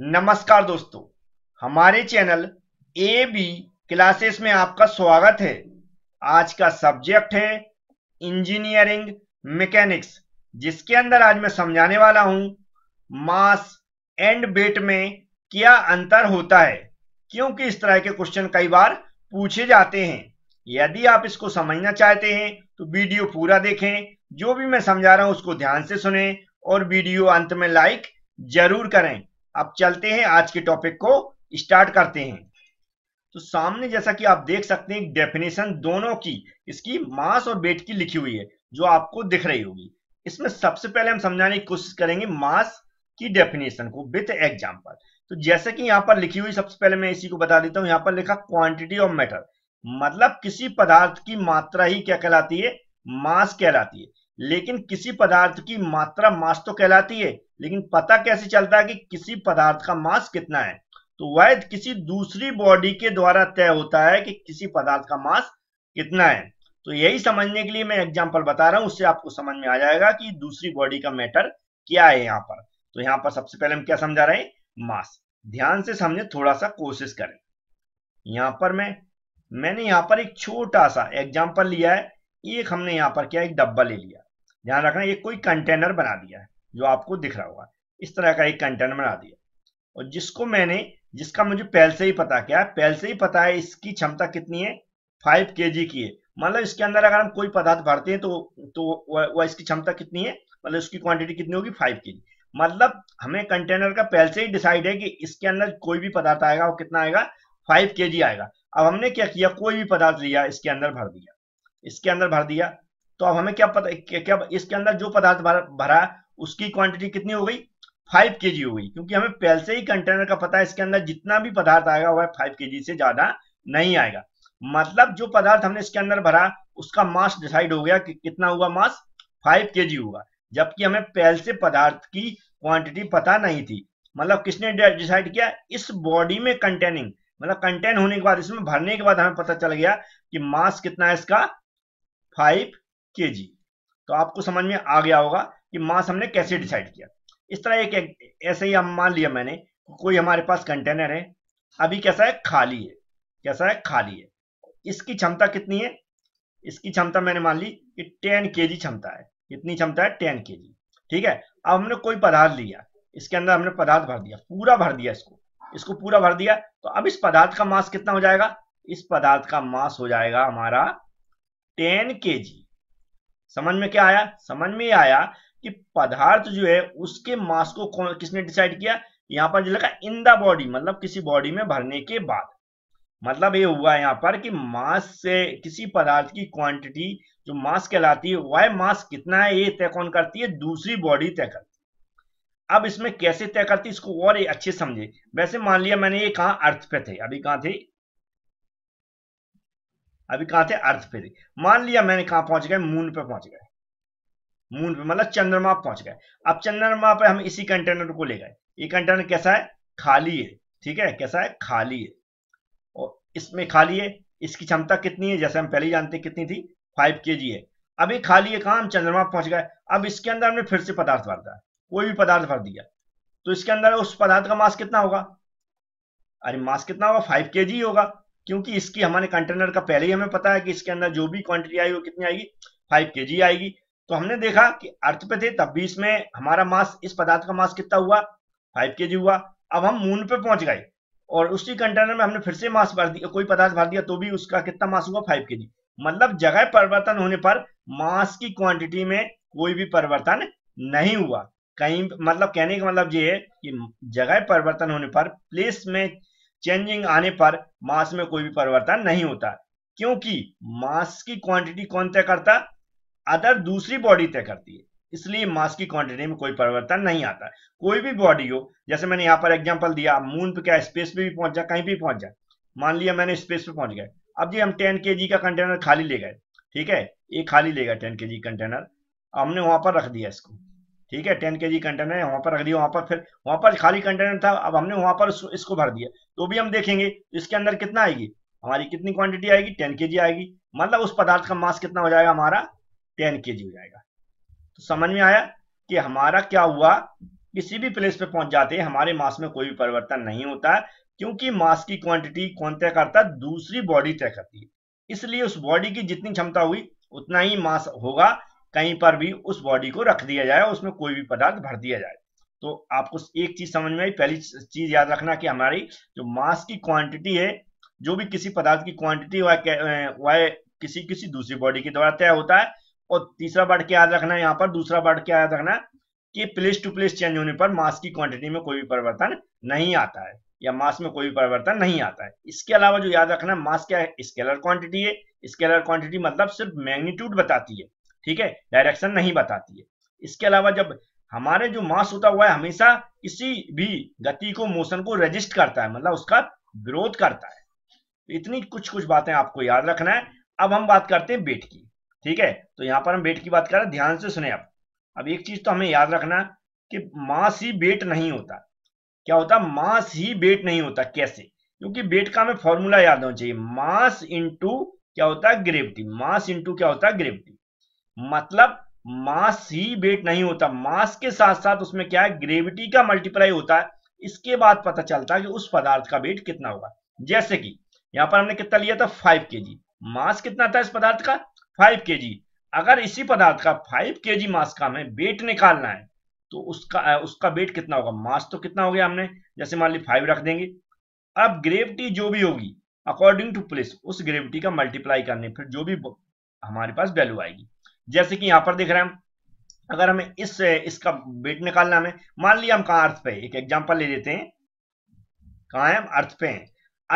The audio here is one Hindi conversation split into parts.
नमस्कार दोस्तों हमारे चैनल ए बी क्लासेस में आपका स्वागत है आज का सब्जेक्ट है इंजीनियरिंग मैकेनिक्स जिसके अंदर आज मैं समझाने वाला हूं मास एंड वेट में क्या अंतर होता है क्योंकि इस तरह के क्वेश्चन कई बार पूछे जाते हैं यदि आप इसको समझना चाहते हैं तो वीडियो पूरा देखें जो भी मैं समझा रहा हूं उसको ध्यान से सुने और वीडियो अंत में लाइक जरूर करें अब चलते हैं आज के टॉपिक को स्टार्ट करते हैं तो सामने जैसा कि आप देख सकते हैं डेफिनेशन दोनों की इसकी मास और वेट की लिखी हुई है जो आपको दिख रही होगी इसमें सबसे पहले हम समझाने की कोशिश करेंगे मास की डेफिनेशन को विथ एग्जाम्पल तो जैसे कि यहाँ पर लिखी हुई सबसे पहले मैं इसी को बता देता हूं यहाँ पर लिखा क्वांटिटी ऑफ मैटर मतलब किसी पदार्थ की मात्रा ही क्या कहलाती है मास कहलाती है लेकिन किसी पदार्थ की मात्रा मास तो कहलाती है लेकिन पता कैसे चलता है कि किसी पदार्थ का मास कितना है तो वह किसी दूसरी बॉडी के द्वारा तय होता है कि किसी पदार्थ का मास कितना है तो यही समझने के लिए मैं एग्जाम्पल बता रहा हूं उससे आपको समझ में आ जाएगा कि दूसरी बॉडी का मैटर क्या है यहाँ पर तो यहां पर सबसे पहले हम क्या समझा रहे हैं मास ध्यान से समझे थोड़ा सा कोशिश करें यहां पर मैं मैंने यहाँ पर एक छोटा सा एग्जाम्पल लिया है एक हमने यहां पर क्या एक डब्बा ले लिया ध्यान रखना ये कोई कंटेनर बना दिया है जो आपको दिख रहा होगा इस तरह का एक कंटेंट बना दिया और जिसको मैंने जिसका मुझे पहले से ही पता क्या पहले से ही पता है इसकी क्षमता कितनी है फाइव के की है मतलब इसके अंदर अगर हम कोई पदार्थ भरते हैं तो तो वह इसकी क्षमता कितनी है मतलब उसकी क्वांटिटी कितनी होगी फाइव के मतलब हमें कंटेनर का पहले से ही डिसाइड है कि इसके अंदर कोई भी पदार्थ आएगा वो कितना आएगा फाइव के आएगा अब हमने क्या किया कोई भी पदार्थ लिया इसके अंदर भर दिया इसके अंदर भर दिया तो अब हमें क्या पता क्या, क्या इसके अंदर जो पदार्थ भरा उसकी क्वांटिटी कितनी हो गई फाइव के हो गई क्योंकि हमें पहले से ही कंटेनर का पता है इसके अंदर जितना भी पदार्थ आएगा वह फाइव के से ज्यादा नहीं आएगा मतलब जो पदार्थ हमने इसके अंदर भरा उसका मास डिसाइड हो गया कि कितना हुआ मास फाइव के होगा जबकि हमें पहले से पदार्थ की क्वांटिटी पता नहीं थी मतलब किसने डिसाइड किया इस बॉडी में कंटेनिंग मतलब कंटेन होने के बाद इसमें भरने के बाद हमें पता चल गया कि मास कितना है इसका फाइव के तो आपको समझ में आ गया होगा कि मास हमने कैसे डिसाइड किया इस तरह एक, ऐसे ही हम मान लिया मैंने कोई हमारे पास कंटेनर है अभी कैसा है खाली है कैसा है खाली है इसकी क्षमता कितनी है इसकी क्षमता मैंने मान ली कि टेन के क्षमता है कितनी क्षमता है टेन के ठीक है अब हमने कोई पदार्थ लिया इसके अंदर हमने पदार्थ भर दिया पूरा भर दिया इसको इसको पूरा भर दिया तो अब इस पदार्थ का मास कितना हो जाएगा इस पदार्थ का मास हो जाएगा हमारा टेन के समझ में क्या आया समझ में आया कि पदार्थ जो है उसके मास को कौन किसने डिसाइड किया यहां पर जो लिखा इन द बॉडी मतलब किसी बॉडी में भरने के बाद मतलब ये हुआ यहां पर कि मास से किसी पदार्थ की क्वांटिटी जो मास कहलाती है वह मास कितना है ये तय कौन करती है दूसरी बॉडी तय करती है अब इसमें कैसे तय करती है इसको और अच्छे समझे वैसे मान लिया मैंने ये कहा अर्थ पे थे अभी कहा थे अभी कहा थे अर्थ पे थे मान लिया मैंने कहा पहुंच गए मून पे पहुंच गए मून पे मतलब चंद्रमा पहुंच गए अब चंद्रमा पे हम इसी कंटेनर को ले गए ये कंटेनर कैसा है खाली है ठीक है कैसा है खाली है और इसमें खाली है इसकी क्षमता कितनी है जैसे हम पहले जानते कितनी थी फाइव के है अभी खाली है कहा चंद्रमा पहुंच गए अब इसके अंदर हमने फिर से पदार्थ भर दिया कोई भी पदार्थ भर दिया तो इसके अंदर उस पदार्थ का मास कितना होगा अरे मास कितना होगा फाइव के होगा क्योंकि इसकी हमारे कंटेनर का पहले ही हमें पता है कि इसके अंदर जो भी क्वांटिटी आएगी वो कितनी आएगी फाइव के आएगी तो हमने देखा कि अर्थ पे थे तब भी इसमें हमारा मास इस पदार्थ का मास कितना हुआ फाइव के हुआ अब हम मून पे पहुंच गए और उसी कंटेनर में हमने फिर से मास भर दिया कोई पदार्थ भर दिया तो भी उसका कितना मास हुआ फाइव के मतलब जगह परिवर्तन होने पर मास की क्वांटिटी में कोई भी परिवर्तन नहीं हुआ कहीं मतलब कहने का मतलब ये है कि जगह परिवर्तन होने पर प्लेस में चेंजिंग आने पर मास में कोई भी परिवर्तन नहीं होता क्योंकि मास की क्वांटिटी कौन तय करता अदर दूसरी बॉडी तय करती है इसलिए मास की क्वांटिटी में कोई परिवर्तन नहीं आता कोई भी बॉडी हो जैसे मैंने यहाँ पर एग्जाम्पल दिया मून पे क्या स्पेस पे भी पहुंच जाए कहीं भी पहुंच जाए मान लिया मैंने स्पेस पे पहुंच गए अब जी हम टेन के का कंटेनर खाली ले गए ठीक है ये खाली ले गए टेन के कंटेनर हमने वहां पर रख दिया इसको ठीक है टेन के जी कंटेनर वहां पर रख दिया वहां पर फिर वहां पर खाली कंटेनर था अब हमने वहां पर इसको भर दिया तो भी हम देखेंगे इसके अंदर कितना आएगी हमारी कितनी क्वांटिटी आएगी टेन के आएगी मतलब उस पदार्थ का मास कितना हो जाएगा हमारा टेन के हो जाएगा तो समझ में आया कि हमारा क्या हुआ किसी भी प्लेस पे पहुंच जाते हैं हमारे मास में कोई भी परिवर्तन नहीं होता है क्योंकि मास की क्वांटिटी कौन तय करता है दूसरी बॉडी तय करती है इसलिए उस बॉडी की जितनी क्षमता हुई उतना ही मास होगा कहीं पर भी उस बॉडी को रख दिया जाए उसमें कोई भी पदार्थ भर दिया जाए तो आपको एक चीज समझ में आई पहली चीज याद रखना कि हमारी जो मास की क्वांटिटी है जो भी किसी पदार्थ की क्वांटिटी वह किसी किसी दूसरी बॉडी के द्वारा तय होता है और तीसरा वर्ड क्या याद रखना है यहाँ पर दूसरा वर्ड क्या याद रखना है कि प्लेस टू प्लेस चेंज होने पर मास की क्वांटिटी में कोई भी परिवर्तन नहीं आता है या मास में कोई भी परिवर्तन नहीं आता है इसके अलावा जो याद रखना है मास क्या है स्केलर क्वांटिटी है स्केलर क्वांटिटी मतलब सिर्फ मैग्नीट्यूड बताती है ठीक है डायरेक्शन नहीं बताती है इसके अलावा जब हमारे जो मास होता हुआ है हमेशा किसी भी गति को मोशन को रजिस्ट करता है मतलब उसका विरोध करता है तो इतनी कुछ कुछ बातें आपको याद रखना है अब हम बात करते हैं वेट की ठीक है तो यहाँ पर हम वेट की बात कर रहे हैं ध्यान से सुने आप अब एक चीज तो हमें याद रखना कि मास ही वेट नहीं होता क्या होता मास ही वेट नहीं होता कैसे क्योंकि वेट का हमें फॉर्मूला याद होना चाहिए मास इंटू क्या होता है ग्रेविटी मास इंटू क्या होता है ग्रेविटी मतलब मास ही वेट नहीं होता मास के साथ साथ उसमें क्या है ग्रेविटी का मल्टीप्लाई होता है इसके बाद पता चलता है कि उस पदार्थ का वेट कितना होगा जैसे कि यहां पर हमने कितना लिया था फाइव के जी मास कितना था इस पदार्थ का फाइव के जी अगर इसी पदार्थ का फाइव के जी मास का हमें वेट निकालना है तो उसका उसका वेट कितना होगा मास तो कितना हो गया हमने जैसे मान ली फाइव रख देंगे अब ग्रेविटी जो भी होगी अकॉर्डिंग टू प्लेस उस ग्रेविटी का मल्टीप्लाई करने फिर जो भी हमारे पास वैल्यू आएगी जैसे कि यहाँ पर देख रहे हैं अगर हमें इस इसका वेट निकालना हमें मान लिया हम कहा अर्थ पे एक एग्जाम्पल ले लेते हैं कहा है हम अर्थ पे हैं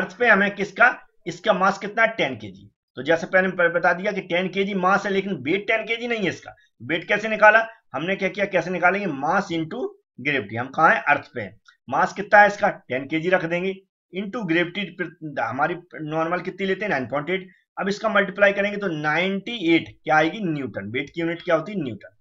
अर्थ पे हमें किसका इसका मास कितना है टेन के जी तो जैसे पहले बता दिया कि टेन के जी मास है लेकिन वेट टेन के जी नहीं है इसका वेट कैसे निकाला हमने क्या किया कैसे निकालेंगे मास इंटू ग्रेविटी हम कहा है अर्थ पे है मास कितना है इसका टेन के रख देंगे इंटू ग्रेविटी हमारी नॉर्मल कितनी लेते हैं नाइन पॉइंट एट अब इसका मल्टीप्लाई करेंगे तो नाइनटी एट क्या आएगी न्यूटन वेट की यूनिट क्या होती है न्यूटन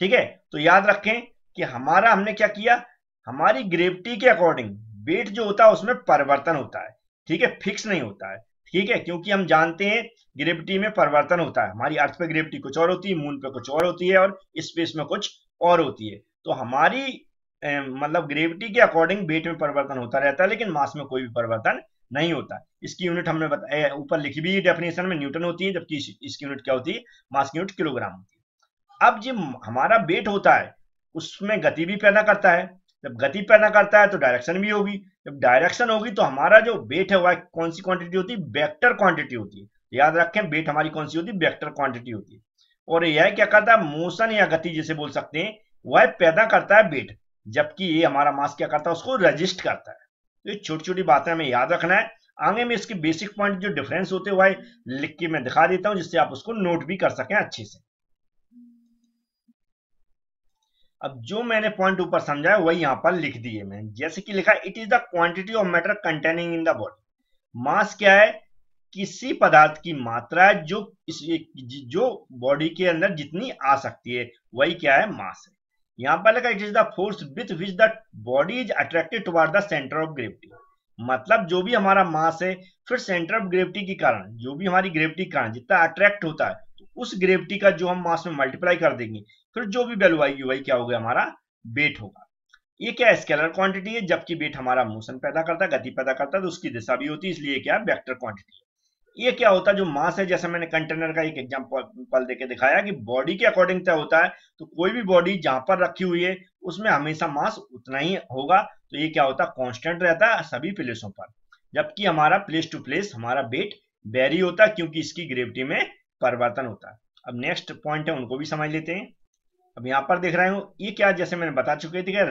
ठीक है तो याद रखें कि हमारा हमने क्या किया हमारी ग्रेविटी के अकॉर्डिंग वेट जो होता है उसमें परिवर्तन होता है ठीक है फिक्स नहीं होता है ठीक है क्योंकि हम जानते हैं ग्रेविटी में परिवर्तन होता है हमारी अर्थ पे ग्रेविटी कुछ और होती है मून पे कुछ और होती है और स्पेस में कुछ और होती है तो हमारी मतलब ग्रेविटी के अकॉर्डिंग वेट में परिवर्तन होता रहता है लेकिन मास में कोई भी परिवर्तन नहीं होता इसकी यूनिट हमने बताया ऊपर लिखी भी डेफिनेशन में न्यूटन होती है जबकि इसकी यूनिट क्या होती है मास की यूनिट किलोग्राम होती है अब जो हमारा वेट होता है उसमें गति भी पैदा करता है जब गति पैदा करता है तो डायरेक्शन भी होगी जब डायरेक्शन होगी तो हमारा जो वेट है वह कौन सी क्वांटिटी होती है वेक्टर क्वांटिटी होती है याद रखें वेट हमारी कौन सी होती है वेक्टर क्वांटिटी होती है और यह क्या करता है मोशन या गति जिसे बोल सकते हैं वह पैदा करता है वेट जबकि ये हमारा मास क्या करता है उसको रजिस्ट करता है तो ये छोटी छोटी बातें हमें याद रखना है आगे में इसके बेसिक पॉइंट जो डिफरेंस होते हैं वह लिख के मैं दिखा देता हूँ जिससे आप उसको नोट भी कर सकें अच्छे से अब जो मैंने पॉइंट ऊपर समझा है वही यहाँ पर लिख दिए मैंने जैसे कि लिखा it is the quantity of matter containing in the body mass क्या है किसी पदार्थ की मात्रा है जो इस जो बॉडी के अंदर जितनी आ सकती है वही क्या है मास है यहाँ पर लिखा it is the force with which the body is attracted toward the centre of gravity मतलब जो भी हमारा मास है फिर सेंटर ऑफ ग्रेविटी के कारण जो भी हमारी ग्रेविटी कारण जितना अट्रैक्ट होता है उस ग्रेविटी का जो हम मास में मल्टीप्लाई कर देंगे फिर जो भी वैल्यू आएगी वही क्या होगा हमारा वेट होगा ये क्या स्केलर क्वांटिटी है जबकि वेट हमारा मोशन पैदा करता है गति पैदा करता है तो उसकी दिशा भी होती है इसलिए क्या वेक्टर क्वांटिटी है ये क्या होता है जो मास है जैसे मैंने कंटेनर का एक एग्जाम्पल देकर दिखाया कि बॉडी के अकॉर्डिंग तय होता है तो कोई भी बॉडी जहां पर रखी हुई है उसमें हमेशा मास उतना ही होगा तो ये क्या होता है कॉन्स्टेंट रहता है सभी प्लेसों पर जबकि हमारा प्लेस टू प्लेस हमारा वेट वेरी होता है क्योंकि इसकी ग्रेविटी में परिवर्तन होता है अब नेक्स्ट पॉइंट है उनको भी समझ लेते हैं अब यहाँ पर देख रहे हो ये क्या जैसे मैंने बता चुके थे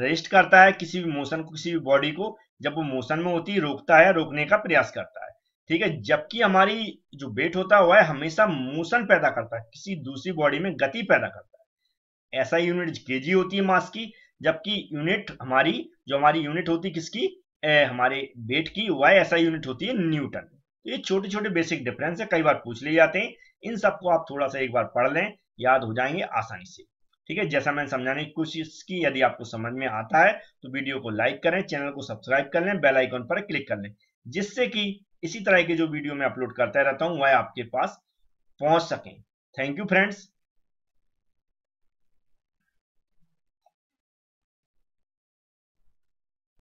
रजिस्ट करता है किसी भी मोशन को किसी भी बॉडी को जब वो मोशन में होती है रोकता है रोकने का प्रयास करता है ठीक है जबकि हमारी जो वेट होता हुआ है हमेशा मोशन पैदा करता है किसी दूसरी बॉडी में गति पैदा करता है ऐसा यूनिट केजी होती है मास की जबकि यूनिट हमारी जो हमारी यूनिट होती है किसकी ए, हमारे वेट की वह ऐसा यूनिट होती है न्यूटन तो ये छोटे छोटे बेसिक डिफरेंस है कई बार पूछ लिए जाते हैं इन सबको आप थोड़ा सा एक बार पढ़ लें याद हो जाएंगे आसानी से ठीक है जैसा मैंने समझाने की कोशिश की यदि आपको समझ में आता है तो वीडियो को लाइक करें चैनल को सब्सक्राइब कर लें बेल पर क्लिक कर लें जिससे कि इसी तरह के जो वीडियो मैं अपलोड करता रहता हूं वह आपके पास पहुंच सके थैंक यू फ्रेंड्स